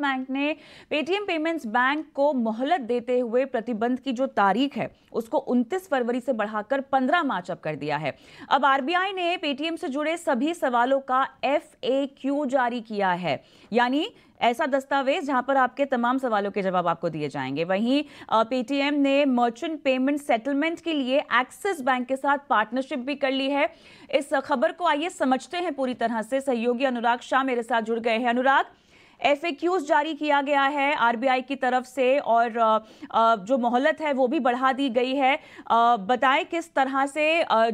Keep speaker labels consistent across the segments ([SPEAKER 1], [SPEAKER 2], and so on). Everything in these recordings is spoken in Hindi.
[SPEAKER 1] बैंक ने पेटीएम पेमेंट्स बैंक को मोहलत देते हुए प्रतिबंध की जो तारीख है उसको 29 फरवरी से बढ़ाकर 15 मार्च अब कर दिया है अब आरबीआई ने पेटीएम से जुड़े सभी सवालों का एफ जारी किया है यानी ऐसा दस्तावेज जहां पर आपके तमाम सवालों के जवाब आपको दिए जाएंगे वहीं पेटीएम ने मर्चेंट पेमेंट सेटलमेंट के लिए एक्सिस बैंक के साथ पार्टनरशिप भी कर ली है इस खबर को आइए समझते हैं पूरी तरह से सहयोगी अनुराग शाह मेरे साथ जुड़ गए हैं अनुराग एफ जारी किया गया है आरबीआई की तरफ से और जो मोहलत है वो भी बढ़ा दी गई है बताएं किस तरह से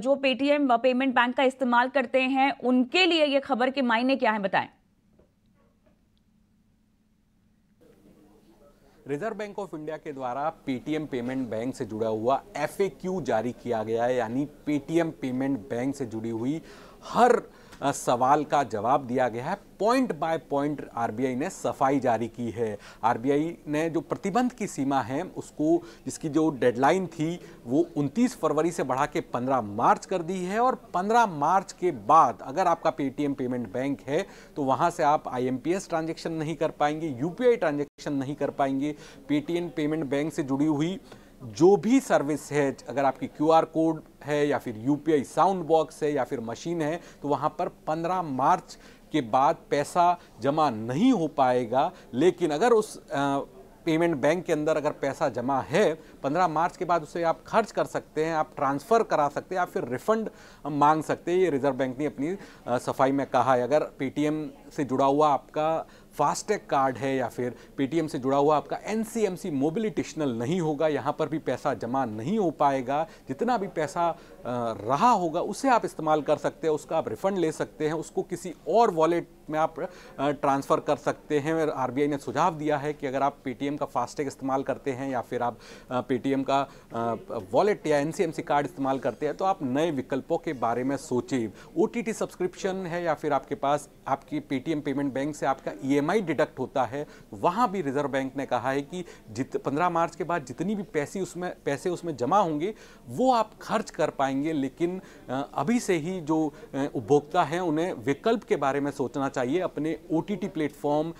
[SPEAKER 1] जो पेटीएम पेमेंट बैंक का इस्तेमाल करते हैं उनके लिए ये खबर के मायने क्या है बताएं
[SPEAKER 2] रिजर्व बैंक ऑफ इंडिया के द्वारा पेटीएम पेमेंट बैंक से जुड़ा हुआ एफ जारी किया गया है यानी पेटीएम पेमेंट बैंक से जुड़ी हुई हर सवाल का जवाब दिया गया है पॉइंट बाय पॉइंट आरबीआई ने सफाई जारी की है आरबीआई ने जो प्रतिबंध की सीमा है उसको जिसकी जो डेडलाइन थी वो 29 फरवरी से बढ़ा के 15 मार्च कर दी है और 15 मार्च के बाद अगर आपका पेटीएम पेमेंट बैंक है तो वहाँ से आप आईएमपीएस ट्रांजेक्शन नहीं कर पाएंगे यूपीआई ट्रांजेक्शन नहीं कर पाएंगे पेटीएम पेमेंट बैंक से जुड़ी हुई जो भी सर्विस है अगर आपकी क्यूआर कोड है या फिर यूपीआई साउंड बॉक्स है या फिर मशीन है तो वहाँ पर 15 मार्च के बाद पैसा जमा नहीं हो पाएगा लेकिन अगर उस पेमेंट बैंक के अंदर अगर पैसा जमा है 15 मार्च के बाद उसे आप खर्च कर सकते हैं आप ट्रांसफ़र करा सकते हैं आप फिर रिफंड मांग सकते हैं ये रिज़र्व बैंक ने अपनी सफाई में कहा है अगर पेटीएम से जुड़ा हुआ आपका फास्टैग कार्ड है या फिर पेटीएम से जुड़ा हुआ आपका सी मोबिलिटेशनल नहीं होगा यहाँ पर भी पैसा जमा नहीं हो पाएगा जितना भी पैसा रहा होगा उसे आप इस्तेमाल कर सकते हैं उसका आप रिफंड ले सकते हैं उसको किसी और वॉलेट में आप ट्रांसफ़र कर सकते हैं आर ने सुझाव दिया है कि अगर आप पेटीएम का फास्टैग इस्तेमाल करते हैं या फिर आप पेटीएम का वॉलेट या एन कार्ड इस्तेमाल करते हैं तो आप नए विकल्पों के बारे में सोचें ओ सब्सक्रिप्शन है या फिर आपके पास आपकी पेटीएम पेमेंट बैंक से आपका ई ई e डिडक्ट होता है वहाँ भी रिजर्व बैंक ने कहा है कि जित पंद्रह मार्च के बाद जितनी भी पैसे उसमें पैसे उसमें जमा होंगे वो आप खर्च कर पाएंगे लेकिन अभी से ही जो उपभोक्ता हैं उन्हें विकल्प के बारे में सोचना चाहिए अपने ओ टी प्लेटफॉर्म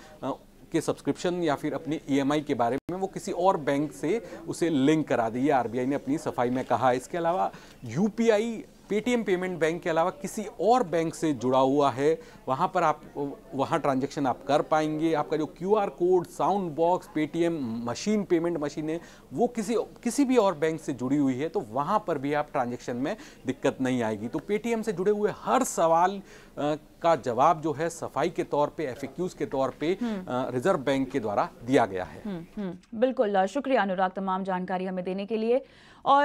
[SPEAKER 2] के सब्सक्रिप्शन या फिर अपनी ईएमआई e के बारे में वो किसी और बैंक से उसे लिंक करा दी है आरबीआई ने अपनी सफाई में कहा इसके अलावा यूपीआई पेटीएम पेमेंट बैंक के अलावा किसी और बैंक से जुड़ा हुआ है वहाँ पर आप वहाँ ट्रांजेक्शन आप कर पाएंगे आपका जो Q R code sound box Paytm machine payment machine है वो किसी किसी भी और बैंक से जुड़ी हुई है तो वहाँ पर भी आप ट्रांजेक्शन में दिक्कत नहीं आएगी तो पेटीएम से जुड़े हुए हर सवाल का जवाब जो है सफाई के तौर पे एफ के तौर पे हम्म। रिजर्व बैंक के द्वारा दिया गया है
[SPEAKER 1] हुँ, हम्म, हुँ, हम्म। बिल्कुल शुक्रिया अनुराग तमाम जानकारी हमें देने के लिए और